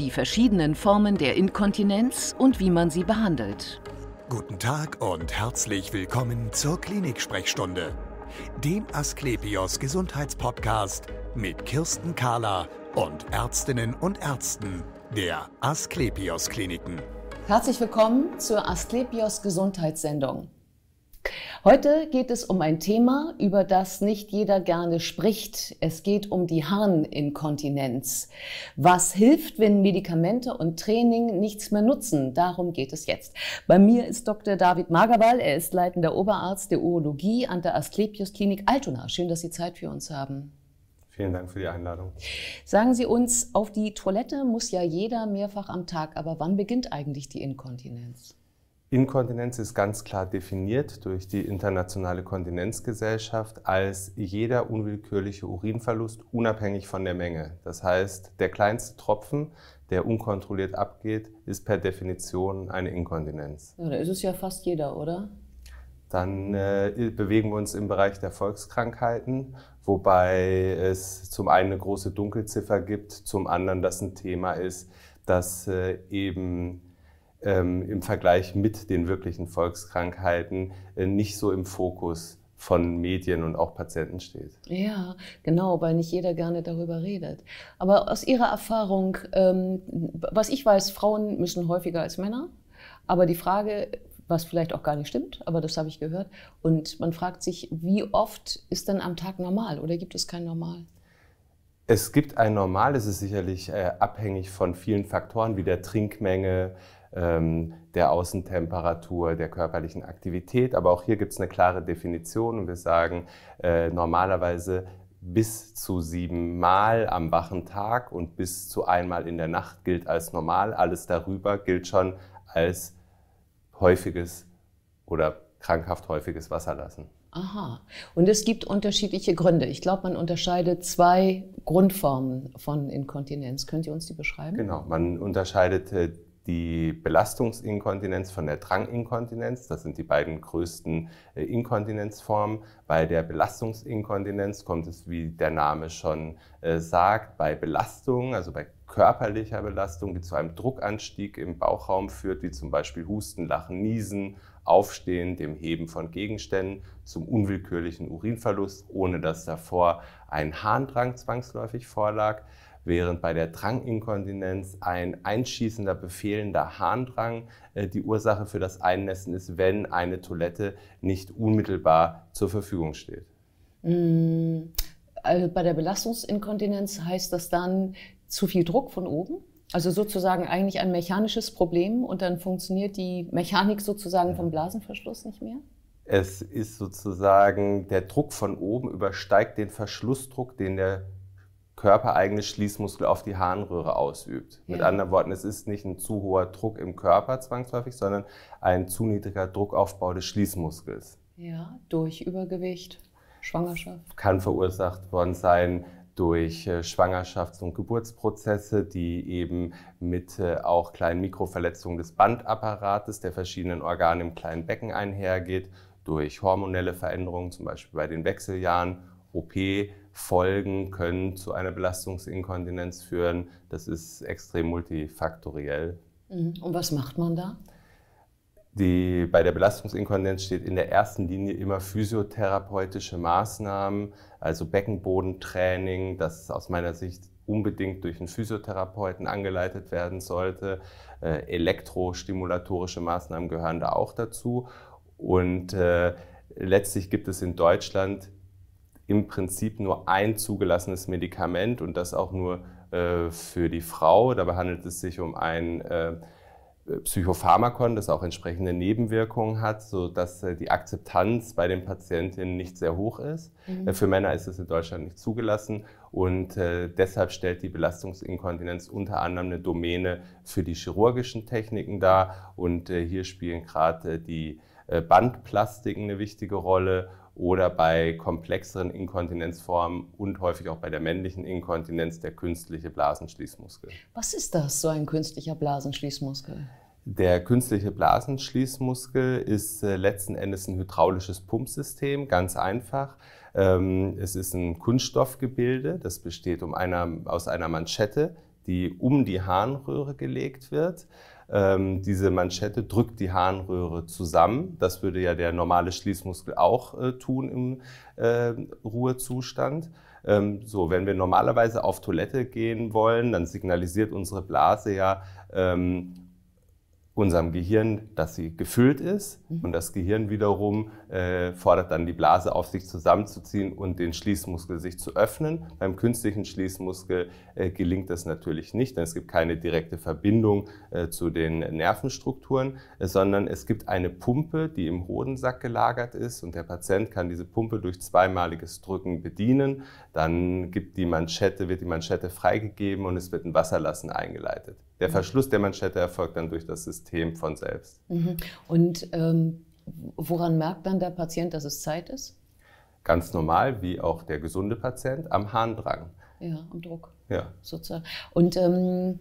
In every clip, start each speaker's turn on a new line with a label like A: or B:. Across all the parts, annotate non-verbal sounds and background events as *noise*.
A: die verschiedenen Formen der Inkontinenz und wie man sie behandelt.
B: Guten Tag und herzlich willkommen zur Klinik-Sprechstunde, dem Asklepios Gesundheitspodcast mit Kirsten Kahler und Ärztinnen und Ärzten
A: der Asklepios Kliniken. Herzlich willkommen zur Asklepios Gesundheitssendung. Heute geht es um ein Thema, über das nicht jeder gerne spricht. Es geht um die Harninkontinenz. Was hilft, wenn Medikamente und Training nichts mehr nutzen? Darum geht es jetzt. Bei mir ist Dr. David Magerwall. Er ist leitender Oberarzt der Urologie an der Asklepios Klinik Altona. Schön, dass Sie Zeit für uns haben.
B: Vielen Dank für die Einladung.
A: Sagen Sie uns, auf die Toilette muss ja jeder mehrfach am Tag, aber wann beginnt eigentlich die Inkontinenz?
B: Inkontinenz ist ganz klar definiert durch die Internationale Kontinenzgesellschaft als jeder unwillkürliche Urinverlust unabhängig von der Menge. Das heißt, der kleinste Tropfen, der unkontrolliert abgeht, ist per Definition eine Inkontinenz.
A: Ja, da ist es ja fast jeder, oder?
B: Dann äh, bewegen wir uns im Bereich der Volkskrankheiten, wobei es zum einen eine große Dunkelziffer gibt, zum anderen das ein Thema ist, dass äh, eben ähm, im Vergleich mit den wirklichen Volkskrankheiten äh, nicht so im Fokus von Medien und auch Patienten steht.
A: Ja, genau, weil nicht jeder gerne darüber redet. Aber aus Ihrer Erfahrung, ähm, was ich weiß, Frauen müssen häufiger als Männer. Aber die Frage, was vielleicht auch gar nicht stimmt, aber das habe ich gehört. Und man fragt sich, wie oft ist denn am Tag normal oder gibt es kein Normal?
B: Es gibt ein Normal, es ist sicherlich äh, abhängig von vielen Faktoren wie der Trinkmenge, ähm, der Außentemperatur, der körperlichen Aktivität. Aber auch hier gibt es eine klare Definition und wir sagen äh, normalerweise bis zu siebenmal am wachen Tag und bis zu einmal in der Nacht gilt als normal. Alles darüber gilt schon als häufiges oder krankhaft häufiges Wasserlassen.
A: Aha. Und es gibt unterschiedliche Gründe. Ich glaube, man unterscheidet zwei Grundformen von Inkontinenz. Könnt ihr uns die beschreiben? Genau.
B: Man unterscheidet äh, die Belastungsinkontinenz von der Dranginkontinenz. Das sind die beiden größten äh, Inkontinenzformen. Bei der Belastungsinkontinenz kommt es, wie der Name schon äh, sagt, bei Belastung, also bei körperlicher Belastung, die zu einem Druckanstieg im Bauchraum führt, wie zum Beispiel Husten, Lachen, Niesen, Aufstehen, dem Heben von Gegenständen, zum unwillkürlichen Urinverlust, ohne dass davor ein Harndrang zwangsläufig vorlag während bei der Dranginkontinenz ein einschießender, befehlender Harndrang äh, die Ursache für das Einnässen ist, wenn eine Toilette nicht unmittelbar zur Verfügung steht.
A: Also bei der Belastungsinkontinenz heißt das dann zu viel Druck von oben? Also sozusagen eigentlich ein mechanisches Problem und dann funktioniert die Mechanik sozusagen vom Blasenverschluss nicht mehr? Es
B: ist sozusagen, der Druck von oben übersteigt den Verschlussdruck, den der körpereigene Schließmuskel auf die Harnröhre ausübt. Ja. Mit anderen Worten, es ist nicht ein zu hoher Druck im Körper zwangsläufig, sondern ein zu niedriger Druckaufbau des Schließmuskels.
A: Ja, durch Übergewicht, Schwangerschaft.
B: Kann verursacht worden sein durch äh, Schwangerschafts- und Geburtsprozesse, die eben mit äh, auch kleinen Mikroverletzungen des Bandapparates der verschiedenen Organe im kleinen Becken einhergeht, durch hormonelle Veränderungen, zum Beispiel bei den Wechseljahren, OP, Folgen können zu einer Belastungsinkontinenz führen. Das ist extrem multifaktoriell.
A: Mhm. Und was macht man da?
B: Die, bei der Belastungsinkontinenz steht in der ersten Linie immer physiotherapeutische Maßnahmen, also Beckenbodentraining, das aus meiner Sicht unbedingt durch einen Physiotherapeuten angeleitet werden sollte. Äh, elektrostimulatorische Maßnahmen gehören da auch dazu. Und äh, letztlich gibt es in Deutschland im Prinzip nur ein zugelassenes Medikament und das auch nur äh, für die Frau. Dabei handelt es sich um ein äh, Psychopharmakon, das auch entsprechende Nebenwirkungen hat, sodass äh, die Akzeptanz bei den Patientinnen nicht sehr hoch ist. Mhm. Für Männer ist es in Deutschland nicht zugelassen und deshalb stellt die Belastungsinkontinenz unter anderem eine Domäne für die chirurgischen Techniken dar und hier spielen gerade die Bandplastiken eine wichtige Rolle oder bei komplexeren Inkontinenzformen und häufig auch bei der männlichen Inkontinenz der künstliche Blasenschließmuskel.
A: Was ist das, so ein künstlicher Blasenschließmuskel?
B: Der künstliche Blasenschließmuskel ist äh, letzten Endes ein hydraulisches Pumpsystem, ganz einfach. Ähm, es ist ein Kunststoffgebilde, das besteht um einer, aus einer Manschette, die um die Harnröhre gelegt wird. Ähm, diese Manschette drückt die Harnröhre zusammen. Das würde ja der normale Schließmuskel auch äh, tun im äh, Ruhezustand. Ähm, so, wenn wir normalerweise auf Toilette gehen wollen, dann signalisiert unsere Blase ja, ähm, unserem Gehirn, dass sie gefüllt ist mhm. und das Gehirn wiederum äh, fordert dann die Blase auf, sich zusammenzuziehen und den Schließmuskel sich zu öffnen. Beim künstlichen Schließmuskel äh, gelingt das natürlich nicht, denn es gibt keine direkte Verbindung äh, zu den Nervenstrukturen, äh, sondern es gibt eine Pumpe, die im Hodensack gelagert ist und der Patient kann diese Pumpe durch zweimaliges Drücken bedienen. Dann gibt die Manschette, wird die Manschette freigegeben und es wird ein Wasserlassen eingeleitet der Verschluss der Manschette erfolgt dann durch das System von selbst.
A: Mhm. Und ähm, woran merkt dann der Patient, dass es Zeit ist?
B: Ganz normal, wie auch der gesunde Patient, am Harndrang.
A: Ja, am Druck. Ja. Sozusagen. Und ähm,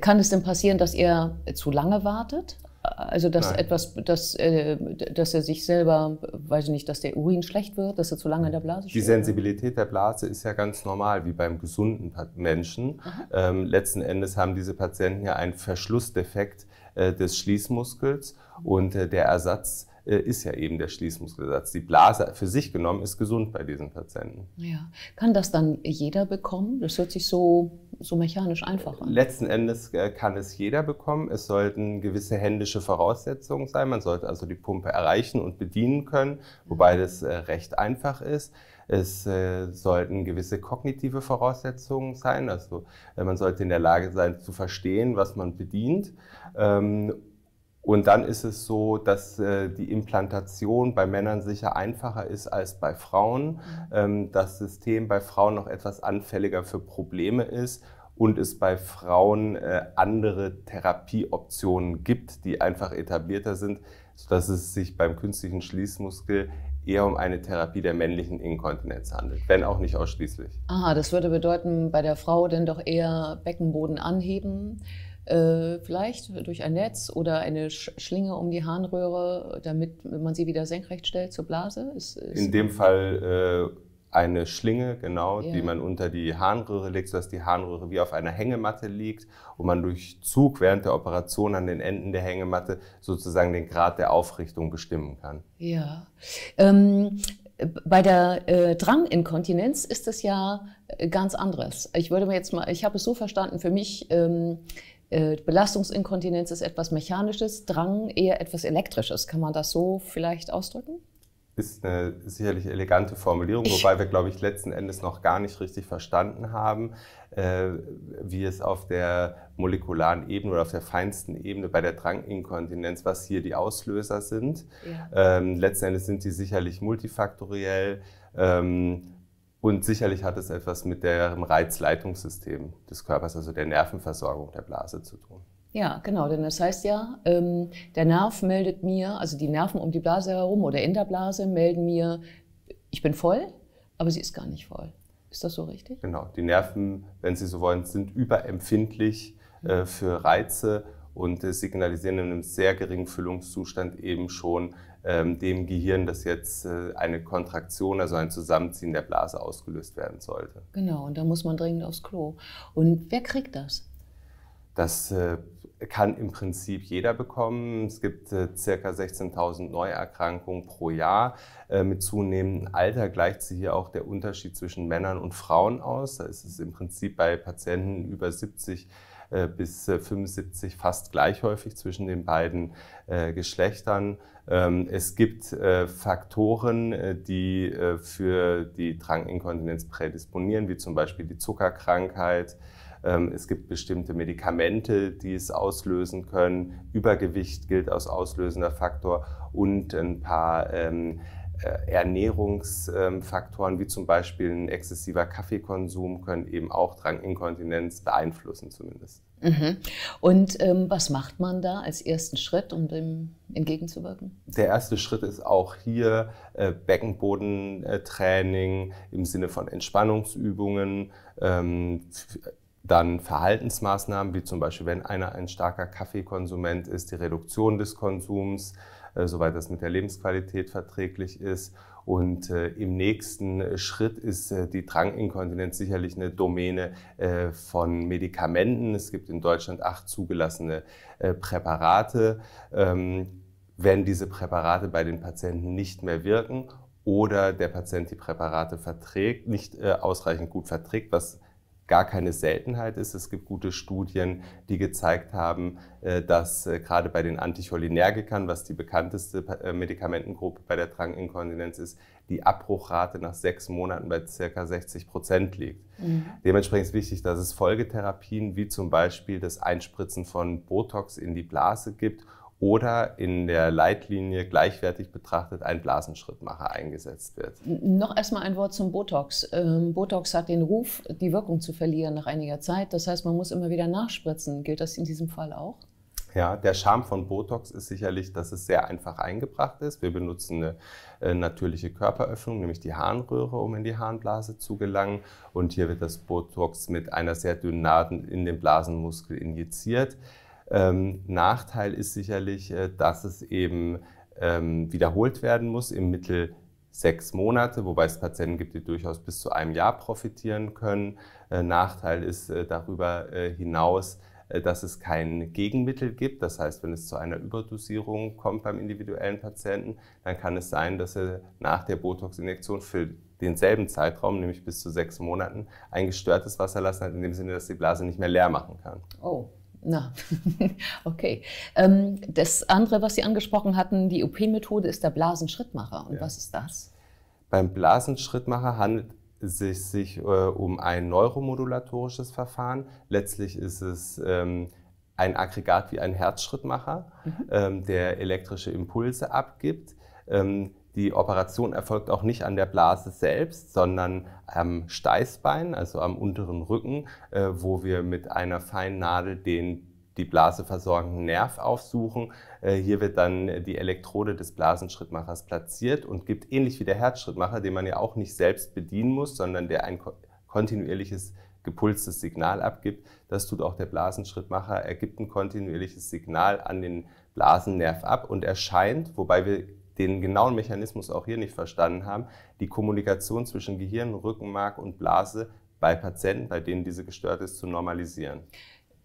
A: kann es denn passieren, dass ihr zu lange wartet? Also dass Nein. etwas, dass, äh, dass er sich selber, weiß ich nicht, dass der Urin schlecht wird, dass er zu lange in der Blase steht. Die
B: Sensibilität der Blase ist ja ganz normal, wie beim gesunden Menschen. Ähm, letzten Endes haben diese Patienten ja einen Verschlussdefekt äh, des Schließmuskels mhm. und äh, der Ersatz äh, ist ja eben der Schließmuskeldensatz. Die Blase für sich genommen ist gesund bei diesen Patienten.
A: Ja. Kann das dann jeder bekommen? Das hört sich so, so mechanisch einfach an.
B: Letzten Endes äh, kann es jeder bekommen. Es sollten gewisse händische Voraussetzungen sein. Man sollte also die Pumpe erreichen und bedienen können, wobei mhm. das äh, recht einfach ist. Es äh, sollten gewisse kognitive Voraussetzungen sein, also äh, man sollte in der Lage sein zu verstehen, was man bedient. Ähm, und dann ist es so, dass äh, die Implantation bei Männern sicher einfacher ist als bei Frauen. Mhm. Ähm, das System bei Frauen noch etwas anfälliger für Probleme ist und es bei Frauen äh, andere Therapieoptionen gibt, die einfach etablierter sind, sodass es sich beim künstlichen Schließmuskel eher um eine Therapie der männlichen Inkontinenz handelt, wenn auch nicht ausschließlich.
A: Aha, das würde bedeuten, bei der Frau denn doch eher Beckenboden anheben. Äh, vielleicht durch ein Netz oder eine Schlinge um die Harnröhre, damit man sie wieder senkrecht stellt zur Blase? Ist, ist In
B: dem Fall äh, eine Schlinge, genau, ja. die man unter die Harnröhre legt, sodass die Harnröhre wie auf einer Hängematte liegt und man durch Zug während der Operation an den Enden der Hängematte sozusagen den Grad der Aufrichtung bestimmen kann.
A: Ja. Ähm, bei der äh, Dranginkontinenz ist es ja äh, ganz anderes. Ich würde mir jetzt mal, ich habe es so verstanden, für mich, ähm, äh, Belastungsinkontinenz ist etwas Mechanisches, Drang eher etwas Elektrisches. Kann man das so vielleicht ausdrücken?
B: Ist eine sicherlich elegante Formulierung, wobei wir, glaube ich, letzten Endes noch gar nicht richtig verstanden haben, äh, wie es auf der molekularen Ebene oder auf der feinsten Ebene bei der Dranginkontinenz, was hier die Auslöser sind. Ja. Ähm, letzten Endes sind die sicherlich multifaktoriell. Ähm, und sicherlich hat es etwas mit dem Reizleitungssystem des Körpers, also der Nervenversorgung der Blase zu tun.
A: Ja, genau, denn das heißt ja, ähm, der Nerv meldet mir, also die Nerven um die Blase herum oder in der Blase melden mir, ich bin voll, aber sie ist gar nicht voll. Ist das so richtig? Genau,
B: die Nerven, wenn Sie so wollen, sind überempfindlich äh, mhm. für Reize und äh, signalisieren in einem sehr geringen Füllungszustand eben schon ähm, dem Gehirn, dass jetzt äh, eine Kontraktion, also ein Zusammenziehen der Blase ausgelöst werden sollte.
A: Genau, und da muss man dringend aufs Klo. Und wer kriegt das?
B: Das äh, kann im Prinzip jeder bekommen. Es gibt äh, circa 16.000 Neuerkrankungen pro Jahr. Mit zunehmendem Alter gleicht sich hier auch der Unterschied zwischen Männern und Frauen aus. Da ist es im Prinzip bei Patienten über 70 Jahren äh, bis 75 äh, fast gleich häufig zwischen den beiden äh, Geschlechtern. Ähm, es gibt Faktoren, die für die Trankninkontinenz prädisponieren, wie zum Beispiel die Zuckerkrankheit. Ähm, es gibt bestimmte Medikamente, die es auslösen können. Übergewicht gilt als auslösender Faktor und ein paar ähm, äh, Ernährungsfaktoren wie zum Beispiel ein exzessiver Kaffeekonsum können eben auch Dranginkontinenz beeinflussen zumindest.
A: Mhm. Und ähm, was macht man da als ersten Schritt, um dem entgegenzuwirken?
B: Der erste Schritt ist auch hier äh, Beckenbodentraining im Sinne von Entspannungsübungen. Ähm, dann Verhaltensmaßnahmen, wie zum Beispiel, wenn einer ein starker Kaffeekonsument ist, die Reduktion des Konsums, äh, soweit das mit der Lebensqualität verträglich ist. Und äh, im nächsten Schritt ist äh, die Dranginkontinenz sicherlich eine Domäne äh, von Medikamenten. Es gibt in Deutschland acht zugelassene äh, Präparate. Ähm, wenn diese Präparate bei den Patienten nicht mehr wirken oder der Patient die Präparate verträgt, nicht äh, ausreichend gut verträgt, was gar keine Seltenheit ist. Es gibt gute Studien, die gezeigt haben, äh, dass äh, gerade bei den Anticholinergikern, was die bekannteste äh, Medikamentengruppe bei der Trankinkontinenz ist, die Abbruchrate nach sechs Monaten bei circa 60 Prozent liegt. Mhm. Dementsprechend ist wichtig, dass es Folgetherapien wie zum Beispiel das Einspritzen von Botox in die Blase gibt oder in der Leitlinie gleichwertig betrachtet ein Blasenschrittmacher eingesetzt wird.
A: Noch erstmal ein Wort zum Botox. Ähm, Botox hat den Ruf, die Wirkung zu verlieren nach einiger Zeit. Das heißt, man muss immer wieder nachspritzen. Gilt das in diesem Fall auch?
B: Ja, der Charme von Botox ist sicherlich, dass es sehr einfach eingebracht ist. Wir benutzen eine äh, natürliche Körperöffnung, nämlich die Harnröhre, um in die Harnblase zu gelangen. Und hier wird das Botox mit einer sehr dünnen Nadel in den Blasenmuskel injiziert. Ähm, Nachteil ist sicherlich, äh, dass es eben ähm, wiederholt werden muss, im Mittel sechs Monate, wobei es Patienten gibt, die durchaus bis zu einem Jahr profitieren können. Äh, Nachteil ist äh, darüber äh, hinaus, äh, dass es kein Gegenmittel gibt. Das heißt, wenn es zu einer Überdosierung kommt beim individuellen Patienten, dann kann es sein, dass er nach der Botox-Injektion für denselben Zeitraum, nämlich bis zu sechs Monaten, ein gestörtes Wasserlassen hat, in dem Sinne, dass die Blase nicht mehr leer machen kann.
A: Oh, na, *laughs* okay. Ähm, das andere, was Sie angesprochen hatten, die OP-Methode ist der Blasenschrittmacher. Und ja. was ist das?
B: Beim Blasenschrittmacher handelt es sich, sich äh, um ein neuromodulatorisches Verfahren. Letztlich ist es ähm, ein Aggregat wie ein Herzschrittmacher, mhm. ähm, der elektrische Impulse abgibt. Ähm, die Operation erfolgt auch nicht an der Blase selbst, sondern am Steißbein, also am unteren Rücken, äh, wo wir mit einer feinen Nadel den die Blase versorgenden Nerv aufsuchen. Äh, hier wird dann die Elektrode des Blasenschrittmachers platziert und gibt ähnlich wie der Herzschrittmacher, den man ja auch nicht selbst bedienen muss, sondern der ein kontinuierliches gepulstes Signal abgibt. Das tut auch der Blasenschrittmacher. Er gibt ein kontinuierliches Signal an den Blasennerv ab und erscheint, wobei wir den genauen Mechanismus auch hier nicht verstanden haben, die Kommunikation zwischen Gehirn, Rückenmark und Blase bei Patienten, bei denen diese gestört ist, zu normalisieren.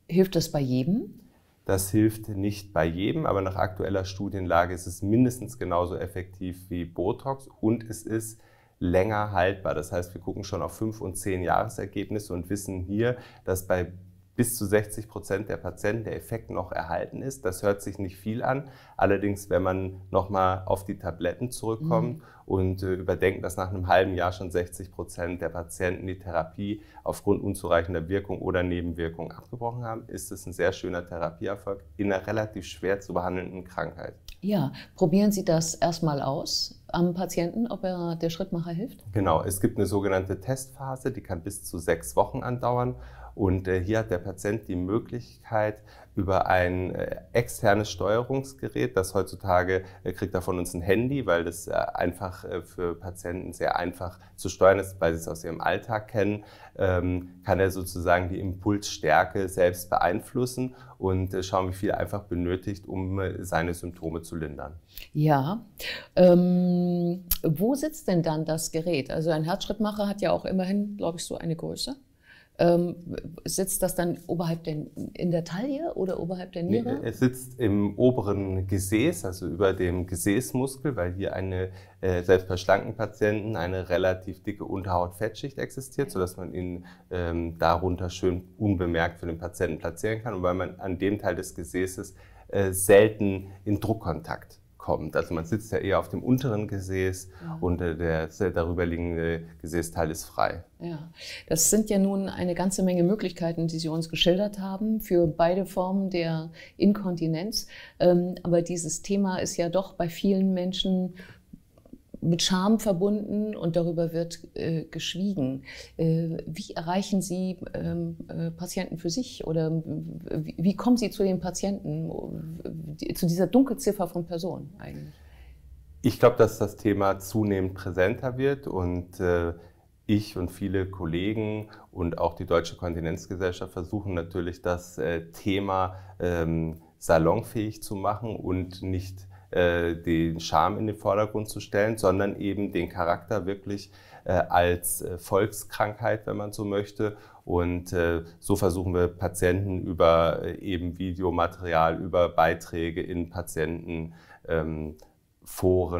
B: Hilft das bei jedem? Das hilft nicht bei jedem, aber nach aktueller Studienlage ist es mindestens genauso effektiv wie Botox und es ist länger haltbar. Das heißt, wir gucken schon auf fünf und zehn Jahresergebnisse und wissen hier, dass bei bis zu 60 Prozent der Patienten der Effekt noch erhalten ist. Das hört sich nicht viel an. Allerdings, wenn man nochmal auf die Tabletten zurückkommt mhm. und äh, überdenkt, dass nach einem halben Jahr schon 60 Prozent der Patienten die Therapie aufgrund unzureichender Wirkung oder Nebenwirkung abgebrochen haben, ist es ein sehr schöner Therapieerfolg in einer relativ schwer zu behandelnden Krankheit.
A: Ja, probieren Sie das erstmal aus am Patienten, ob er der Schrittmacher hilft?
B: Genau, es gibt eine sogenannte Testphase, die kann bis zu sechs Wochen andauern. Und äh, hier hat der Patient die Möglichkeit, über ein äh, externes Steuerungsgerät, das heutzutage äh, kriegt er von uns ein Handy, weil das einfach für Patienten sehr einfach zu steuern ist, weil sie es aus ihrem Alltag kennen, ähm, kann er sozusagen die Impulsstärke selbst beeinflussen und schauen, wie viel er einfach benötigt, um seine Symptome zu lindern.
A: Ja. Ähm, wo sitzt denn dann das Gerät? Also ein Herzschrittmacher hat ja auch immerhin, glaube ich, so eine Größe. Ähm, sitzt das dann oberhalb der, in der Taille oder oberhalb der Niere? Nee,
B: es sitzt im oberen Gesäß, also über dem Gesäßmuskel, weil hier eine, äh, selbst bei schlanken Patienten, eine relativ dicke Unterhautfettschicht existiert, sodass man ihn ähm, darunter schön unbemerkt für den Patienten platzieren kann und weil man an dem Teil des Gesäßes äh, selten in Druckkontakt kommt. Also man sitzt ja eher auf dem unteren Gesäß ja. und äh, der, darüberliegende Gesäßteil ist frei.
A: Ja, das sind ja nun eine ganze Menge Möglichkeiten, die Sie uns geschildert haben für beide Formen der Inkontinenz. Ähm, aber dieses Thema ist ja doch bei vielen Menschen mit Scham verbunden und darüber wird äh, geschwiegen. Äh, wie erreichen Sie ähm, äh, Patienten für sich oder wie, wie kommen Sie zu den Patienten, zu dieser Dunkelziffer von Personen eigentlich?
B: Ich glaube, dass das Thema zunehmend präsenter wird und äh, ich und viele Kollegen und auch die Deutsche Kontinenzgesellschaft versuchen natürlich, das äh, Thema ähm, salonfähig zu machen und nicht äh, den Charme in den Vordergrund zu stellen, sondern eben den Charakter wirklich äh, als äh, Volkskrankheit, wenn man so möchte. Und so versuchen wir Patienten über eben Videomaterial, über Beiträge in Patientenforen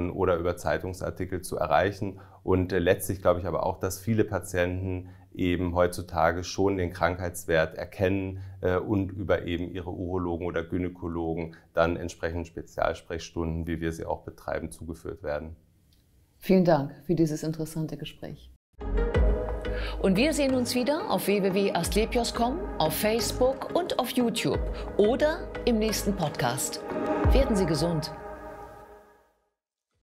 B: ähm, oder über Zeitungsartikel zu erreichen. Und letztlich glaube ich aber auch, dass viele Patienten eben heutzutage schon den Krankheitswert erkennen äh, und über eben ihre Urologen oder Gynäkologen dann entsprechend Spezialsprechstunden, wie wir sie auch betreiben, zugeführt werden.
A: Vielen Dank für dieses interessante Gespräch. Und wir sehen uns wieder auf www.astlepios.com, auf Facebook und auf YouTube oder im nächsten Podcast. Werden Sie gesund!